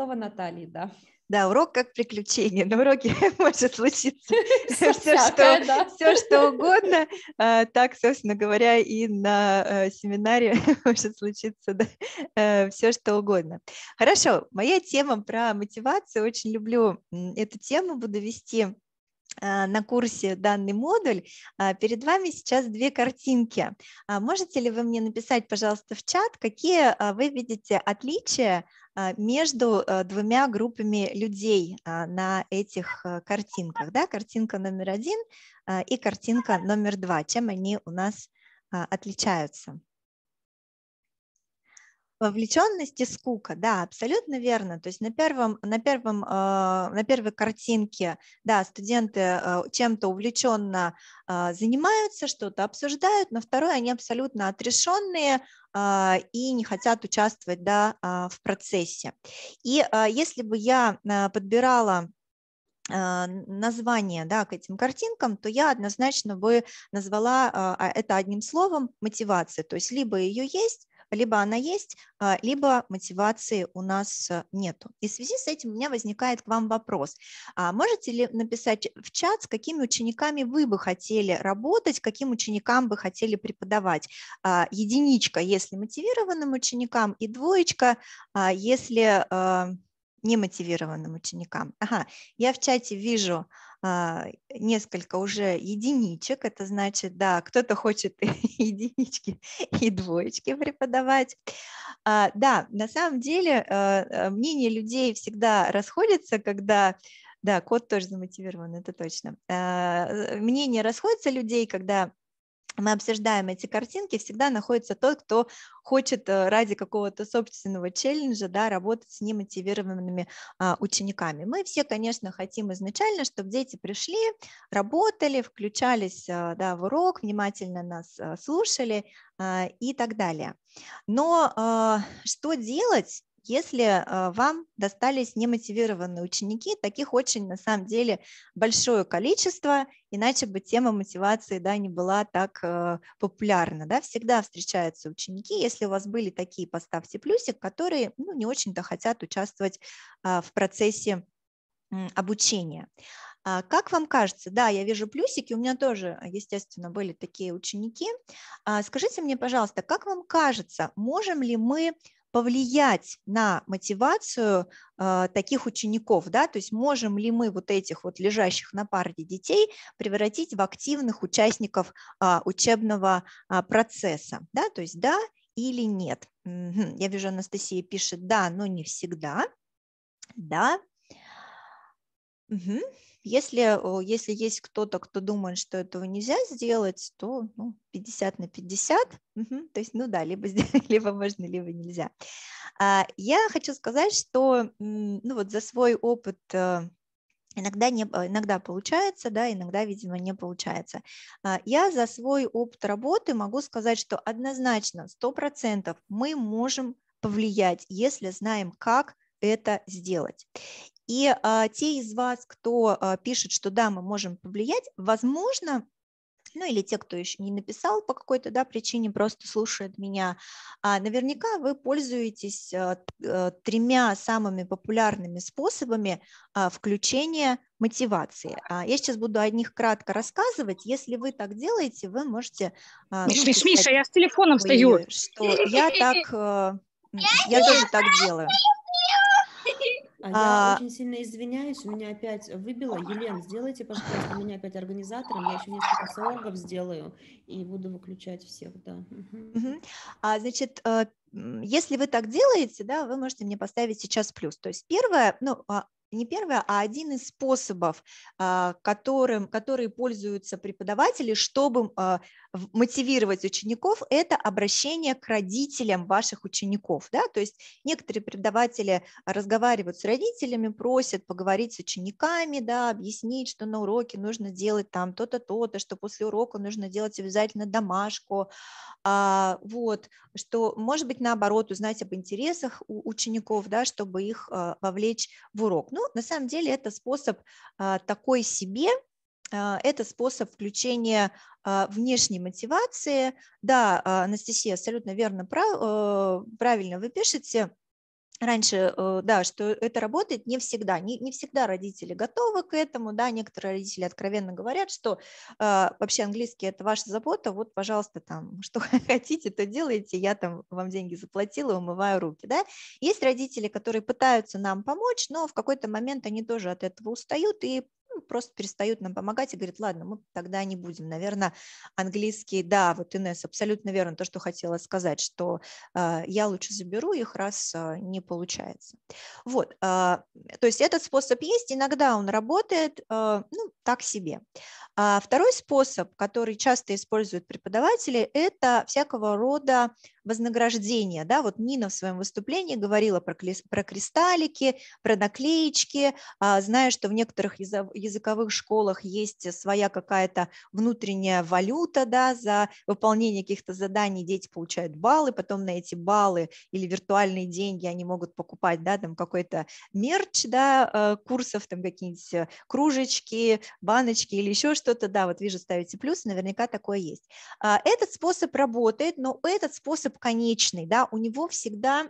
слово Наталье, да. Да, урок как приключение. На уроке может случиться все, всякое, что, да. все, что угодно. А, так, собственно говоря, и на э, семинаре может случиться да, э, все, что угодно. Хорошо, моя тема про мотивацию. Очень люблю эту тему, буду вести а, на курсе данный модуль. А, перед вами сейчас две картинки. А, можете ли вы мне написать, пожалуйста, в чат, какие вы видите отличия между э, двумя группами людей на этих э, картинках? Да? Картинка номер один и картинка номер два. Чем они у нас отличаются? Вовлеченность и скука, да, абсолютно верно. То есть на, первом, на, первом, а, на первой картинке, да, студенты а, чем-то увлеченно а, занимаются, что-то обсуждают, на второй они абсолютно отрешенные, и не хотят участвовать да, в процессе. И если бы я подбирала название да, к этим картинкам, то я однозначно бы назвала это одним словом мотивация. То есть либо ее есть, либо она есть, а, либо мотивации у нас э, нету. И в связи с этим у меня возникает к вам вопрос. А можете ли написать в чат, с какими учениками вы бы хотели работать, каким ученикам бы хотели преподавать? А, единичка, если мотивированным ученикам, и двоечка, если э, немотивированным ученикам. Ага, я в чате вижу а, несколько уже единичек, это значит, да, кто-то хочет единички и двоечки преподавать. А, да, на самом деле а, э, мнение людей всегда расходится, когда да, кот тоже замотивирован, это точно. Э, мнение расходится людей, когда мы обсуждаем эти картинки, всегда находится тот, кто хочет э, ради какого-то собственного челленджа да, работать с немотивированными а, учениками. Мы все, конечно, хотим изначально, чтобы дети пришли, работали, включались а, да, в урок, внимательно нас а, слушали а, и так далее. Но а, что делать, если э, вам достались немотивированные ученики, таких очень на самом деле большое количество, иначе бы тема мотивации да, не была так э, популярна. Да? Всегда встречаются ученики, если у вас были такие, поставьте плюсик, которые ну, не очень-то хотят участвовать а, в процессе обучения. А как вам кажется? Да, я вижу плюсики, у меня тоже, естественно, были такие ученики. А скажите мне, пожалуйста, как вам кажется, можем ли мы повлиять на мотивацию э, таких учеников, да, то есть можем ли мы вот этих вот лежащих на парде детей превратить в активных участников э, учебного э, процесса, да, то есть да или нет. Угу. Я вижу, Анастасия пишет да, но не всегда, да. Угу. Если, если есть кто-то, кто думает, что этого нельзя сделать, то ну, 50 на 50, угу, то есть, ну да, либо, либо можно, либо нельзя. А, я хочу сказать, что ну, вот за свой опыт э, Иногда, не, э, иногда получается, да, иногда, видимо, не получается. А, я за свой опыт работы могу сказать, что однозначно, 100% мы можем повлиять, если знаем, как это сделать. И а, те из вас, кто а, пишет, что да, мы можем повлиять, возможно, ну или те, кто еще не написал по какой-то да, причине, просто слушает меня, а, наверняка вы пользуетесь а, а, тремя самыми популярными способами а, включения мотивации. А, я сейчас буду о них кратко рассказывать. Если вы так делаете, вы можете... А, Миш, ну, Миш, Миша, я с телефоном стою. Что я так... Э, я тоже так делаю. А, а, очень сильно извиняюсь, у меня опять выбило. Елен, сделайте, пожалуйста, меня опять организатором. Я еще несколько сооргов сделаю и буду выключать всех, да. Угу. Угу. А, значит, э, если вы так делаете, да, вы можете мне поставить сейчас плюс. То есть первое, ну, а, не первое, а один из способов, а, которым, которые пользуются преподаватели, чтобы мотивировать учеников – это обращение к родителям ваших учеников. Да? То есть некоторые преподаватели разговаривают с родителями, просят поговорить с учениками, да, объяснить, что на уроке нужно делать там то-то, то-то, что после урока нужно делать обязательно домашку. А, вот, что, может быть, наоборот, узнать об интересах у учеников, да, чтобы их а, вовлечь в урок. Ну, на самом деле это способ а, такой себе а, это способ включения а, внешней мотивации. Да, а, Анастасия, абсолютно верно, правильно вы пишете раньше, э, да, что это работает не всегда, не, не всегда родители готовы к этому, да, некоторые родители откровенно говорят, что э, вообще английский это ваша забота, вот, пожалуйста, там, что хотите, то делайте, я там вам деньги заплатила, умываю руки, да. Есть родители, которые пытаются нам помочь, но в какой-то момент они тоже от этого устают и просто перестают нам помогать и говорят, ладно, мы тогда не будем. Наверное, английский, да, вот Инесс, абсолютно верно то, что хотела сказать, что э, я лучше заберу их, раз э, не получается. Вот, э, то есть этот способ есть, иногда он работает, э, ну, так себе. А второй способ, который часто используют преподаватели, это всякого рода вознаграждения. Да? Вот Нина в своем выступлении говорила про, про кристаллики, про наклеечки, а, зная, что в некоторых языковых школах есть своя какая-то внутренняя валюта да, за выполнение каких-то заданий, дети получают баллы, потом на эти баллы или виртуальные деньги они могут покупать да, там какой-то мерч да, э, курсов, там какие-нибудь э, кружечки, баночки или еще что-то. Да, вот вижу, ставите плюс, наверняка такое есть. А, этот способ работает, но этот способ конечный, да, у него всегда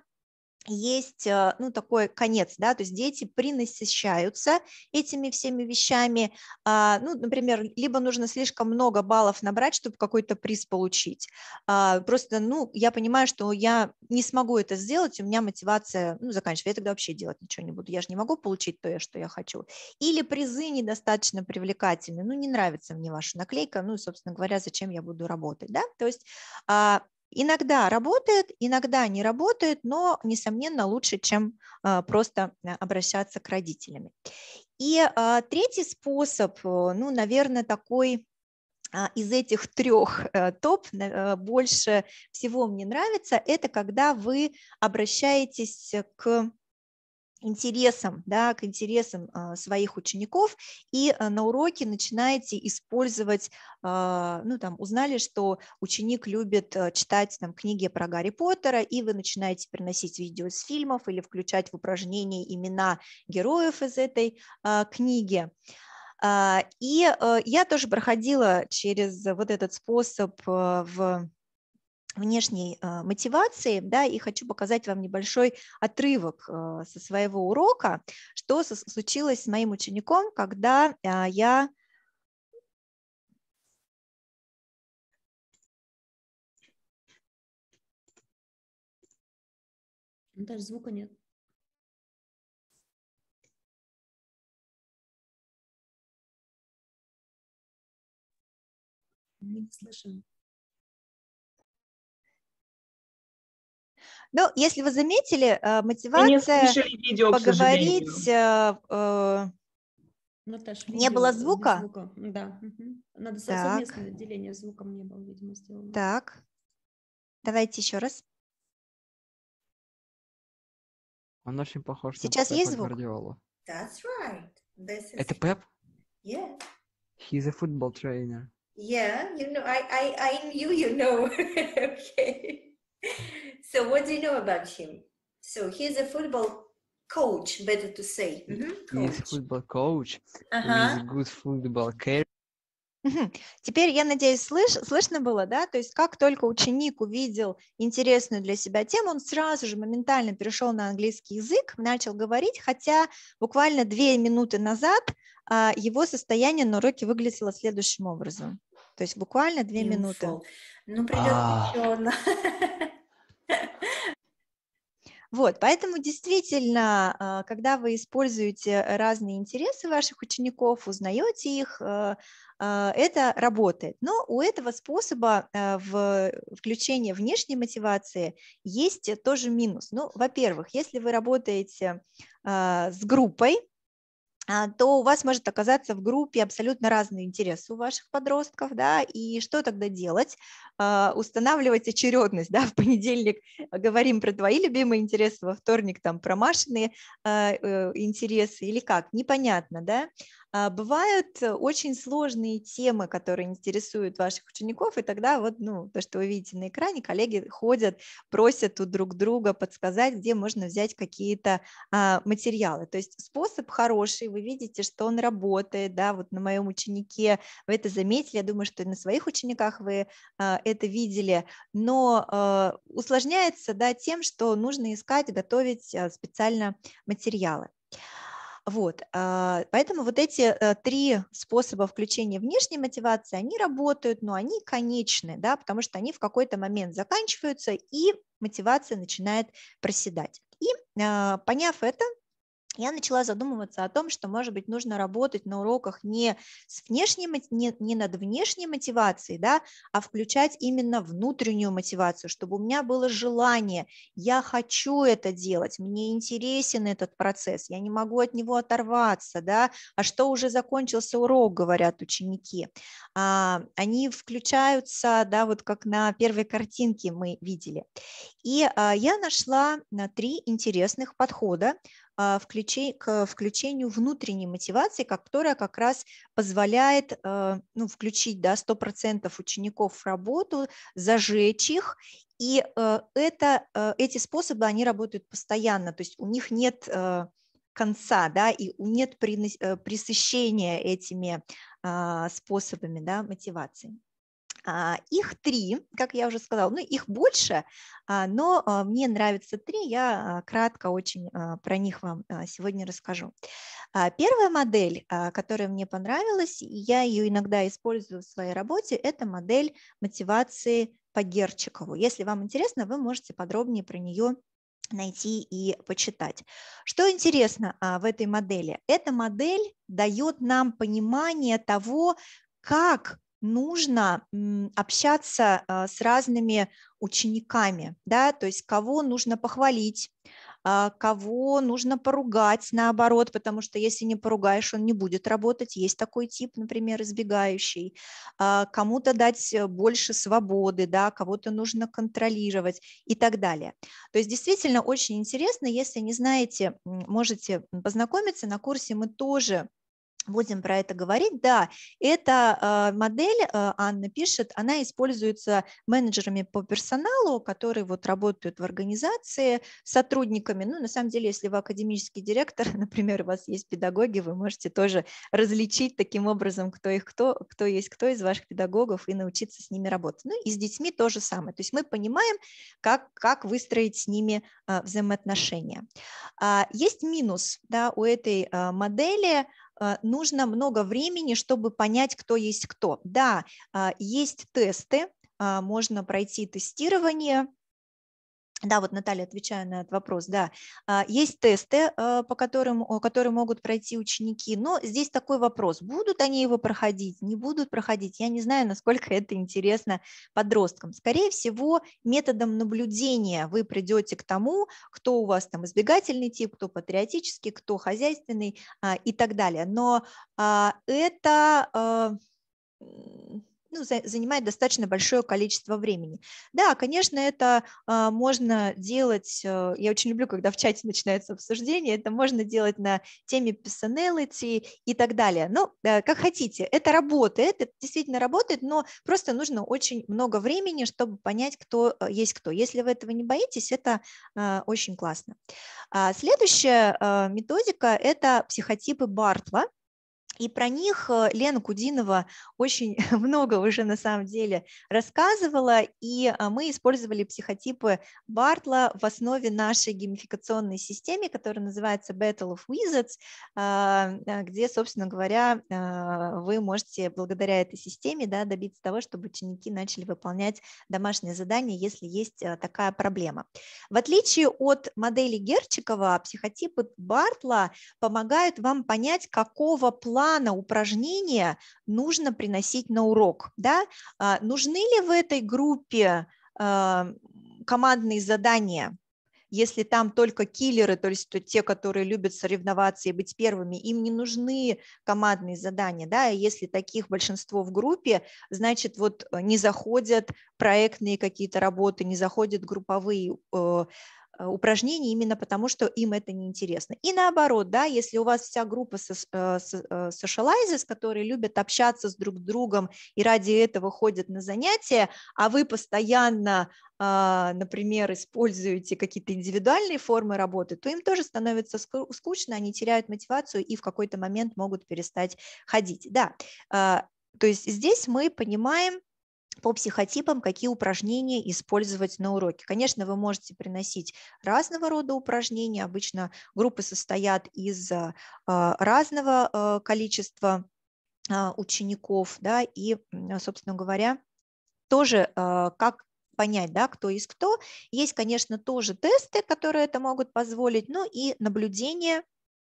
есть, э, ну, такой конец, да, то есть дети принасыщаются этими всеми вещами, а, ну, например, либо нужно слишком много баллов набрать, чтобы какой-то приз получить, а, просто, ну, я понимаю, что я не смогу это сделать, у меня мотивация, ну, заканчивается, я тогда вообще делать ничего не буду, я же не могу получить то, что я хочу, или призы недостаточно привлекательны, ну, не нравится мне ваша наклейка, ну, собственно говоря, зачем я буду работать, да, то есть а, Иногда работает, иногда не работает, но, несомненно, лучше, чем а, просто э, обращаться к родителям. И а, третий способ, э, ну, наверное, такой а, из этих трех э, топ больше всего мне нравится, это когда вы обращаетесь к интересам, да, к интересам а, своих учеников, и а, на уроке начинаете использовать, а, ну, там, узнали, что ученик любит читать там книги про Гарри Поттера, и вы начинаете приносить видео из фильмов или включать в упражнение имена героев из этой книги. И я тоже проходила через вот этот способ в внешней э, мотивации, да, и хочу показать вам небольшой отрывок э, со своего урока, что случилось с моим учеником, когда э, я ну, Даже звука нет. Мы не слышим. Ну, если вы заметили, э, мотивация видео, поговорить... Э, э, Наташа, не видео, было звука? звука. Да. Надо совместное деление звуком не было, видимо, сделано. Так. Давайте еще раз. Он очень похож Сейчас на есть звук? Гвардиолу. That's right. This is... Это Пеп? Yeah. He's a football trainer. Yeah, you know, I, I, I knew you know. okay. So what do you know about him? So he's a football coach, better to say. Mm-hmm. He's football coach. Uh-huh. He's good football carrier. Теперь, я надеюсь, слыш, слышно было, да? То есть как только ученик увидел интересную для себя тему, он сразу же моментально перешел на английский язык, начал говорить, хотя буквально две минуты назад а, его состояние на уроке выглядело следующим образом. То есть буквально две минуты. Ну, придет а. еще одна. Вот, поэтому действительно, а, когда вы используете разные интересы ваших учеников, узнаете их, э, а, это работает. Но у этого способа э, в включения внешней мотивации есть тоже минус. Ну, во-первых, если вы работаете а, с группой, а, то у вас может оказаться в группе абсолютно разные интересы у ваших подростков, да, и что тогда делать? А, устанавливать очередность, да, в понедельник а, говорим про твои любимые интересы, во вторник там про э, интересы или как, непонятно, да, а, бывают э, очень сложные темы, которые интересуют ваших учеников, и тогда вот, ну, то, что вы видите на экране, коллеги ходят, просят у друг друга подсказать, где можно взять какие-то а, материалы. То есть способ хороший, вы видите, что он работает, да, вот на моем ученике вы это заметили, я думаю, что и на своих учениках вы а, это видели, но э, усложняется, да, тем, что нужно искать, готовить специально материалы. Вот, а, поэтому вот эти э, три способа включения внешней мотивации, они работают, но они конечны, да, потому что они в какой-то момент заканчиваются, и мотивация начинает проседать. И а, поняв это, я начала задумываться о том, что, может быть, нужно работать на уроках не, с внешней, не, не над внешней мотивацией, да, а включать именно внутреннюю мотивацию, чтобы у меня было желание, я хочу это делать, мне интересен этот процесс, я не могу от него оторваться, да, а что уже закончился урок, говорят ученики. А, они включаются, да, вот как на первой картинке мы видели. И а, я нашла на три интересных подхода, а, включению внутренней мотивации, которая как раз позволяет э, ну, включить да, 100% учеников в работу, зажечь их и э, это, э, эти способы, они работают постоянно, то есть у них нет конца, да, и нет присыщения этими а, способами, да, мотивации. А, их три, как я уже сказала, ну их больше, а, но а, мне нравятся три, я кратко очень про них вам сегодня расскажу. Первая модель, которая мне понравилась, и я ее иногда использую в своей работе, это модель мотивации по Герчикову. Если вам интересно, вы можете подробнее про нее найти и почитать. Что интересно в этой модели? Эта модель дает нам понимание того, как нужно общаться а, с разными учениками, да, то есть кого нужно похвалить, а, кого нужно поругать наоборот, потому что если не поругаешь, он не будет работать. Есть такой тип, например, избегающий. А, кому-то дать больше свободы, да, кого-то нужно контролировать и так далее. То есть действительно очень интересно, если не знаете, можете познакомиться. На курсе мы тоже будем про это говорить. Да, эта модель, а, Анна пишет, она используется менеджерами по персоналу, которые вот работают в организации сотрудниками. Ну, на самом деле, если вы академический директор, например, у вас есть педагоги, вы можете тоже различить таким образом, кто их кто, кто есть кто из ваших педагогов и научиться с ними работать. Ну, и с детьми то же самое. То есть мы понимаем, как, как выстроить с ними а, взаимоотношения. А, есть минус да, у этой модели – а, нужно много времени, чтобы понять, кто есть кто. Да, а, есть тесты, а, можно пройти тестирование, да, вот Наталья, отвечаю на этот вопрос, да. А, есть тесты, а, по которым, которые могут пройти ученики, но здесь такой вопрос, будут они его проходить, не будут проходить, я не знаю, насколько это интересно подросткам. Скорее всего, методом наблюдения вы придете к тому, кто у вас там избегательный тип, кто патриотический, кто хозяйственный а, и так далее. Но это ну, занимает достаточно большое количество времени. Да, конечно, это э, можно делать, э, я очень люблю, когда в чате начинается обсуждение, это можно делать на теме personality и так далее. Ну, э, как хотите, это работает, это действительно работает, но просто нужно очень много времени, чтобы понять, кто э, есть кто. Если вы этого не боитесь, это э, очень классно. А следующая э, методика – это психотипы Бартла – и про них э, Лена Кудинова очень много уже на самом деле рассказывала, и а, мы использовали психотипы Бартла в основе нашей геймификационной системы, которая называется Battle of Wizards, а, а, где, собственно говоря, вы можете благодаря этой системе да, добиться того, чтобы ученики начали выполнять домашние задания, если есть такая проблема. В отличие от модели Герчикова, психотипы Бартла помогают вам понять, какого плана плана упражнения нужно приносить на урок. Да? А, нужны ли в этой группе а, командные задания? Если там только киллеры, то есть то те, которые любят соревноваться и быть первыми, им не нужны командные задания, да, и если таких большинство в группе, значит, вот э, не заходят проектные какие-то работы, не заходят групповые э, Э, упражнений именно потому, что им это неинтересно. И наоборот, да, если у вас вся группа э, э, socializes, которые любят общаться с друг другом и ради этого ходят на занятия, а вы постоянно, а, например, используете какие-то индивидуальные формы работы, то им тоже становится скучно, они теряют мотивацию и в какой-то момент могут перестать ходить. Да, а, то есть здесь мы понимаем, по психотипам, какие упражнения использовать на уроке. Конечно, вы можете приносить разного рода упражнения. Обычно группы состоят из а, а, разного а, количества учеников, да, и, собственно говоря, тоже как понять, да, кто есть кто. Есть, конечно, тоже тесты, которые это могут позволить, но ну и наблюдение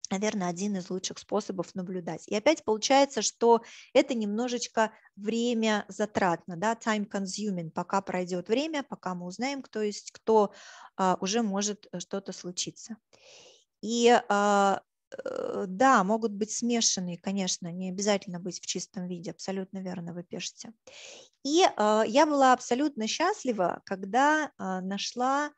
наверное, один из лучших способов наблюдать. И опять получается, что это немножечко время затратно, да, time consuming, пока пройдет время, пока мы узнаем, кто есть кто, а, уже может э, что-то случиться. И а, э, да, могут быть смешанные, конечно, не обязательно быть в чистом виде, абсолютно верно вы пишете. И а, я была абсолютно счастлива, когда нашла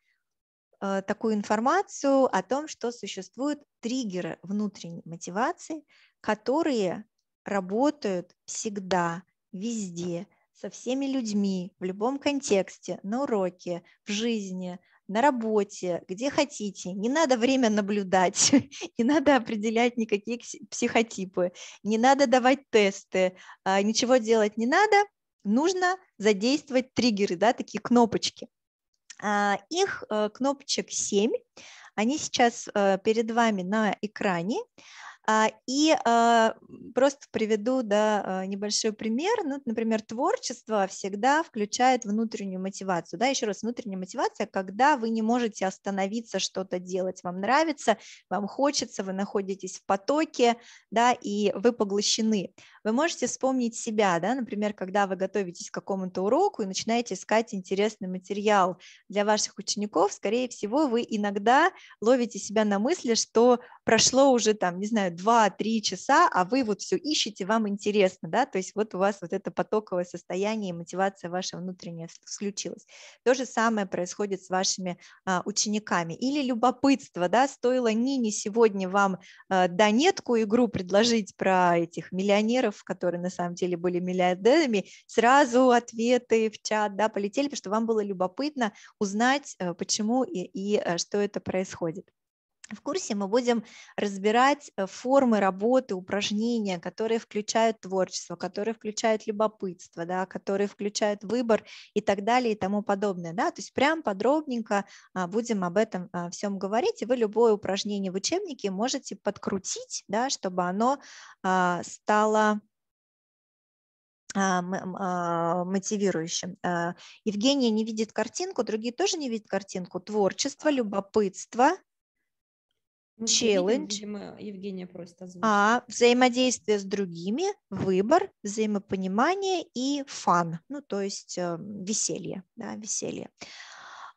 Э, такую информацию о том, что существуют триггеры внутренней мотивации, которые работают всегда, везде, со всеми людьми, в любом контексте, на уроке, в жизни, на работе, где хотите. Не надо время наблюдать, не надо определять никакие психотипы, не надо давать тесты, а, ничего делать не надо, нужно задействовать триггеры, да, такие кнопочки – а, их э, кнопочек 7. Они сейчас э, перед вами на экране. А, и а, просто приведу да, а, небольшой пример. Ну, например, творчество всегда включает внутреннюю мотивацию. Да, еще раз, внутренняя мотивация, когда вы не можете остановиться что-то делать. Вам нравится, вам хочется, вы находитесь в потоке, да, и вы поглощены. Вы можете вспомнить себя, да, например, когда вы готовитесь к какому-то уроку и начинаете искать интересный материал для ваших учеников, скорее всего, вы иногда ловите себя на мысли, что прошло уже там, не знаю, 2-3 часа, а вы вот все ищете, вам интересно, да, то есть вот у вас вот это потоковое состояние и мотивация ваша внутренняя включилась. То же самое происходит с вашими а, учениками. Или любопытство, да, стоило Нине сегодня вам а, Донетку игру предложить про этих миллионеров, которые на самом деле были миллиардерами, сразу ответы в чат, да, полетели, потому что вам было любопытно узнать, э, почему и, и э, что это происходит. В курсе мы будем разбирать э, формы работы, упражнения, которые включают творчество, которые включают любопытство, да, которые включают выбор и так далее и тому подобное. Да? То есть прям подробненько а, будем об этом а, всем говорить, и вы любое упражнение в учебнике можете подкрутить, да, чтобы оно а, стало мотивирующим. Э, Евгения не видит картинку, другие тоже не видят картинку. Творчество, любопытство, Челлендж, Евгения просит А, взаимодействие с другими, выбор, взаимопонимание и фан, ну, то есть э, веселье, да, веселье.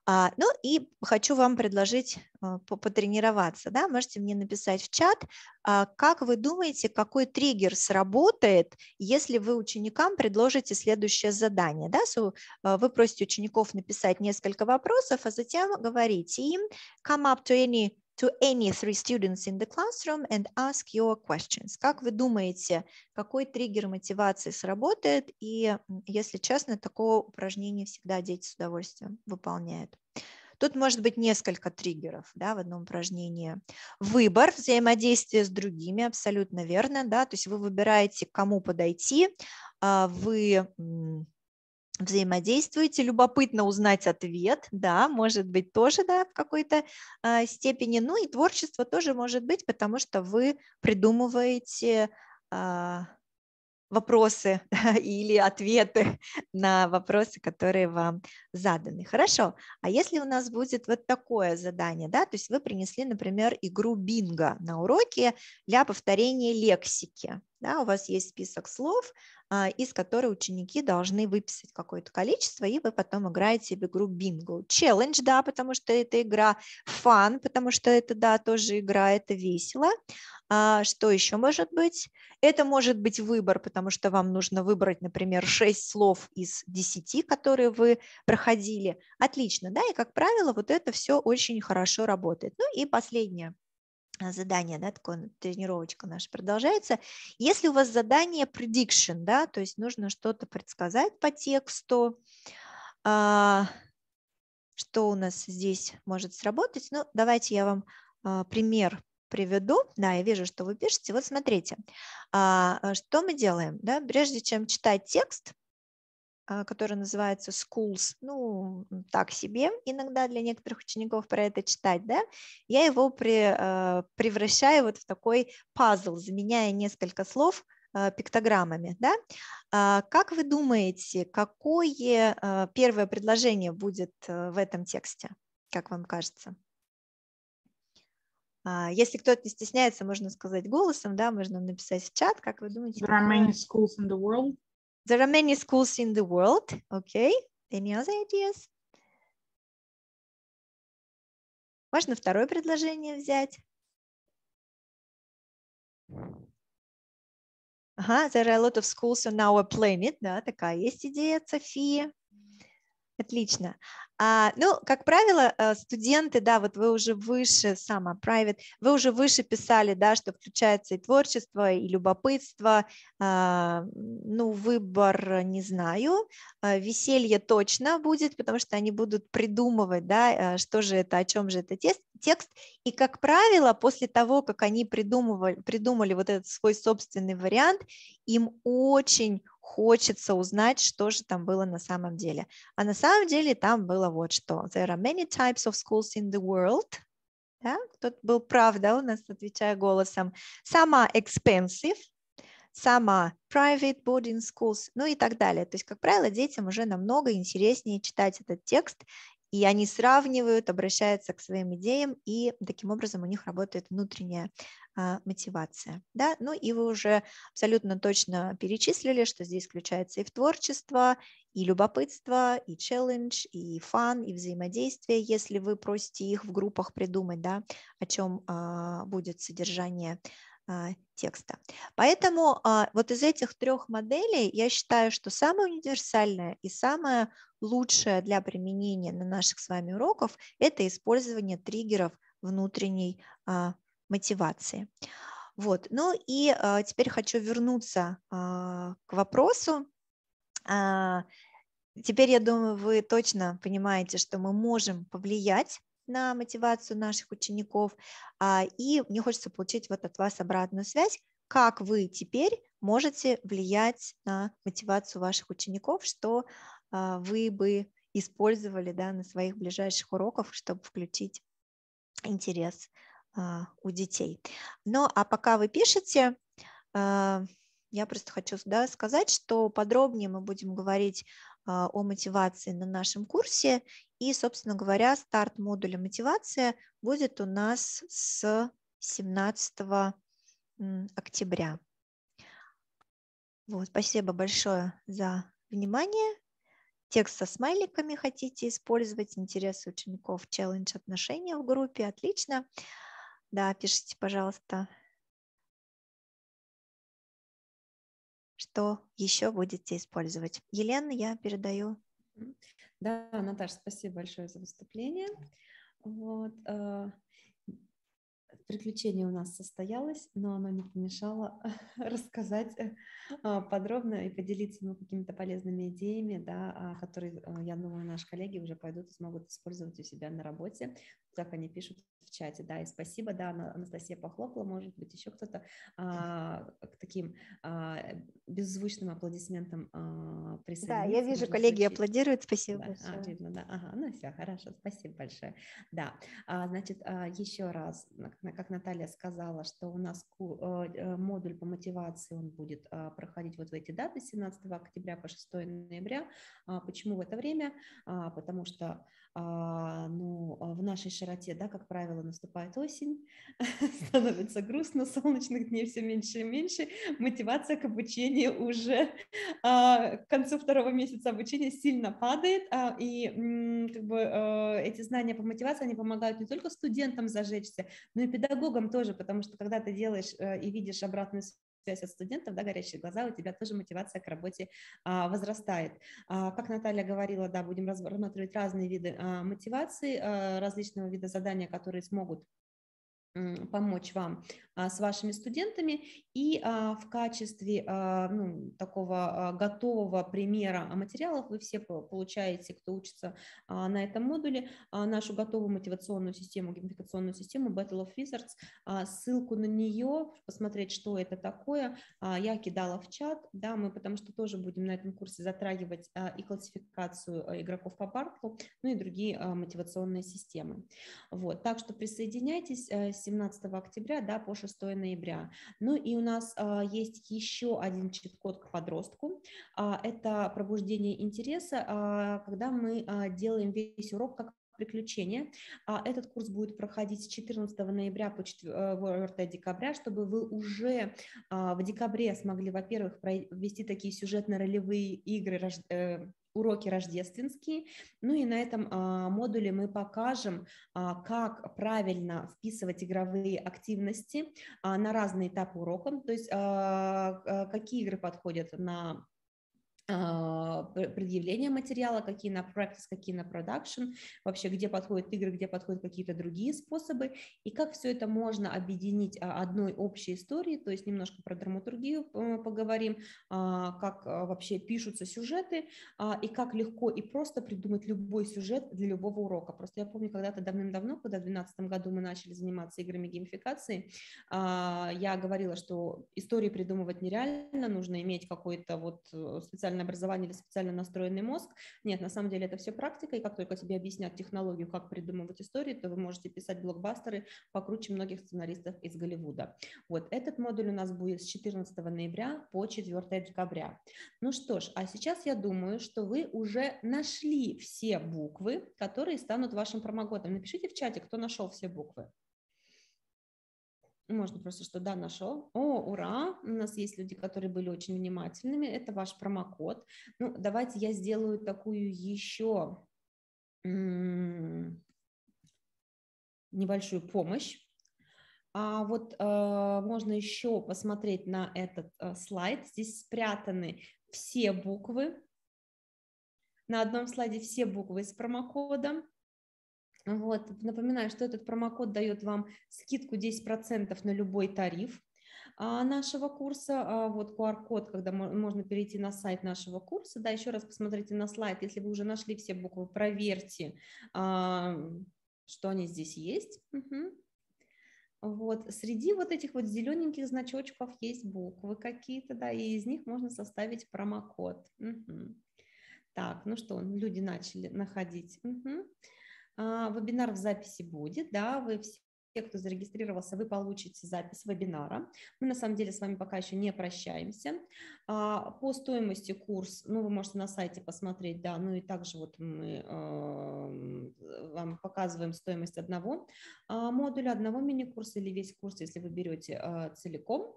А, ну и хочу вам предложить а, потренироваться, да, можете мне написать в чат, а, как вы думаете, какой триггер сработает, если вы ученикам предложите следующее задание, да, so, а, э, вы просите учеников написать несколько вопросов, а затем говорите им come up to any to any three students in the classroom and ask your questions. Как вы думаете, какой триггер мотивации сработает? И, если честно, такое упражнение всегда дети с удовольствием выполняют. Тут может быть несколько триггеров да, в одном упражнении. Выбор, взаимодействие с другими, абсолютно верно. Да? То есть вы выбираете, к кому подойти, а вы взаимодействуете, любопытно узнать ответ, да, может быть, тоже, да, в какой-то э, степени, ну и творчество тоже может быть, потому что вы придумываете э, вопросы или ответы на вопросы, которые вам заданы. Хорошо, а если у нас будет вот такое задание, да, то есть вы принесли, например, игру бинго на уроке для повторения лексики, да, у вас есть список слов, а, из которых ученики должны выписать какое-то количество, и вы потом играете в игру бинго. Челлендж, да, потому что это игра, фан, потому что это, да, тоже игра, это весело. А что еще может быть? Это может быть выбор, потому что вам нужно выбрать, например, 6 слов из 10, которые вы проходили. Отлично, да, и, как правило, вот это все очень хорошо работает. Ну и последнее Э, задание, да, такое тренировочка наша продолжается. Если у вас задание prediction, да, то есть нужно что-то предсказать по тексту, а, что у нас здесь может сработать. Ну, давайте я вам а, пример приведу. Да, я вижу, что вы пишете. Вот смотрите, а, э, что мы делаем. Да? Прежде чем читать текст, а, который называется Schools, ну, так себе иногда для некоторых учеников про это читать, да, я его при, а, превращаю вот в такой пазл, заменяя несколько слов а, пиктограммами, да. Как вы думаете, какое первое предложение будет в этом тексте, как вам кажется? Если кто-то не стесняется, можно сказать голосом, да, можно написать в чат, как вы думаете. There are many schools in the world. There are many schools in the world, okay? Any other ideas? Можно второе предложение взять. Ага, there are a lot of schools on our planet, да, такая есть идея, София. Отлично. А, ну, как правило, э, студенты, да, вот вы уже выше, сама private, вы уже выше писали, да, что включается и творчество, и любопытство, а, ну, выбор не знаю, а, веселье точно будет, потому что они будут придумывать, да, э, что же это, о чем же это текст, текст. И, как правило, после того, как они придумывали, придумали вот этот свой собственный вариант, им очень хочется узнать, что же там было на самом деле. А на самом деле там было вот что. There are many types of schools in the world. Да? Тут был правда у нас, отвечая голосом. Some are expensive, some are private boarding schools, ну и так далее. То есть, как правило, детям уже намного интереснее читать этот текст, и они сравнивают, обращаются к своим идеям, и таким образом у них работает внутренняя а, мотивация. Да? Ну и вы уже абсолютно точно перечислили, что здесь включается и в творчество, и любопытство, и челлендж, и фан, и взаимодействие, если вы просите их в группах придумать, да, о чем а, будет содержание а, текста. Поэтому вот из этих трех моделей я считаю, что самая универсальная и самая лучшая для применения на наших с вами уроков – это использование триггеров внутренней мотивации. Вот. Ну и а, теперь хочу вернуться а, к вопросу. А, теперь, я думаю, вы точно понимаете, что мы можем повлиять на мотивацию наших учеников. И мне хочется получить вот от вас обратную связь, как вы теперь можете влиять на мотивацию ваших учеников, что вы бы использовали да, на своих ближайших уроках, чтобы включить интерес а, у детей. Ну, а пока вы пишете, а, я просто хочу да, сказать, что подробнее мы будем говорить а, о мотивации на нашем курсе. И, собственно говоря, старт модуля мотивация будет у нас с 17 октября. Вот, спасибо большое за внимание. Текст со смайликами хотите использовать, интересы учеников, челлендж отношения в группе, отлично. Отлично. Да, пишите, пожалуйста. Что еще будете использовать? Елена, я передаю. Да, Наташа, спасибо большое за выступление. Вот, э, приключение у нас состоялось, но оно не помешало рассказать э, а, подробно и поделиться ну, какими-то полезными идеями, да, а, которые, э, я думаю, наши коллеги уже пойдут и смогут использовать у себя на работе, как они пишут в чате, да, и спасибо, да, Анастасия похлопала, может быть, еще кто-то а, к таким а, беззвучным аплодисментам а, да, я вижу, коллеги случиться. аплодируют, спасибо. Да, а, видно, да. Ага, ну все, хорошо, спасибо большое. Да, а, значит, а, еще раз, как Наталья сказала, что у нас а, а, модуль по мотивации, он будет проходить вот в эти даты, 17 октября по 6 ноября. Почему в это время? Потому что а, ну, а, в нашей широте, да, как правило, наступает осень, становится грустно, солнечных дней все меньше и меньше, мотивация к обучению уже а, к концу второго месяца обучения сильно падает, и как бы эти знания по мотивации, они помогают не только студентам зажечься, но и педагогам тоже, потому что когда ты делаешь э, и видишь обратную связь от студентов, да, горящие глаза, у тебя тоже мотивация к работе а, возрастает. А, как Наталья говорила, да, будем рассматривать разные виды а, мотивации, а, различного вида задания, которые смогут помочь вам а, с вашими студентами. И а, в качестве а, ну, такого готового примера материалов вы все получаете, кто учится на этом модуле, нашу готовую мотивационную систему, геймификационную систему Battle of Wizards. Ссылку на нее, посмотреть, что это такое, я кидала в чат. Да, мы потому что тоже будем на этом курсе затрагивать и классификацию игроков по Бартлу, ну и другие мотивационные системы. Вот, так что присоединяйтесь э, 17 октября да, по 6 ноября. Ну и у нас а, есть еще один чит-код к подростку. А, это пробуждение интереса, а, когда мы а, делаем весь урок как приключения. А, этот курс будет проходить с 14 ноября по 4 э, декабря, чтобы вы уже а, в декабре смогли, во-первых, провести такие сюжетно-ролевые игры э, уроки рождественские. Ну и на этом а, модуле мы покажем, а, как правильно вписывать игровые активности а, на разные этапы урока, то есть а, а, какие игры подходят на а, предъявление материала, какие на practice, какие на production, вообще где подходят игры, где подходят какие-то другие способы, и как все это можно объединить а, одной общей историей, то есть немножко про драматургию э, поговорим, а, как вообще пишутся сюжеты, и как легко и просто придумать любой сюжет для любого урока. Просто я помню, когда-то давным-давно, когда в 2012 году мы начали заниматься играми геймификации, я говорила, что истории придумывать нереально, нужно иметь какой-то вот э, специальный специальное образование или специально настроенный мозг. Нет, на самом деле это все практика, и как только тебе объяснят технологию, как придумывать истории, то вы можете писать блокбастеры покруче многих сценаристов из Голливуда. Вот этот модуль у нас будет с 14 ноября по 4 декабря. Ну что ж, а сейчас я думаю, что вы уже нашли все буквы, которые станут вашим промокодом. Напишите в чате, кто нашел все буквы можно просто, что да, нашел. О, ура, у нас есть люди, которые были очень внимательными, это ваш промокод. Ну, давайте я сделаю такую еще небольшую помощь. А вот э, можно еще посмотреть на этот э, слайд. Здесь спрятаны все буквы. На одном слайде все буквы с промокодом, вот, напоминаю, что этот промокод дает вам скидку 10% на любой тариф а, нашего курса. А, вот QR-код, когда можно перейти на сайт нашего курса. Да, еще раз посмотрите на слайд. Если вы уже нашли все буквы, проверьте, что они здесь есть. Угу. Вот. Среди вот этих вот зелененьких значочков есть буквы какие-то, да, и из них можно составить промокод. Угу. Так, ну что, люди начали находить. Угу. А, вебинар в записи будет, да, вы все те, кто зарегистрировался, вы получите запись вебинара. Мы на самом деле с вами пока еще не прощаемся. А, по стоимости курс, ну, вы можете на сайте посмотреть, да, ну и также вот мы эм, вам показываем стоимость одного а, модуля, одного мини-курса или весь курс, если вы берете целиком.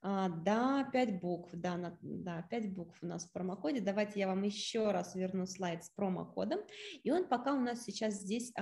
А, да, пять букв, да, да, пять букв у нас в промокоде. Давайте я вам еще раз верну слайд с промокодом. И он пока у нас сейчас здесь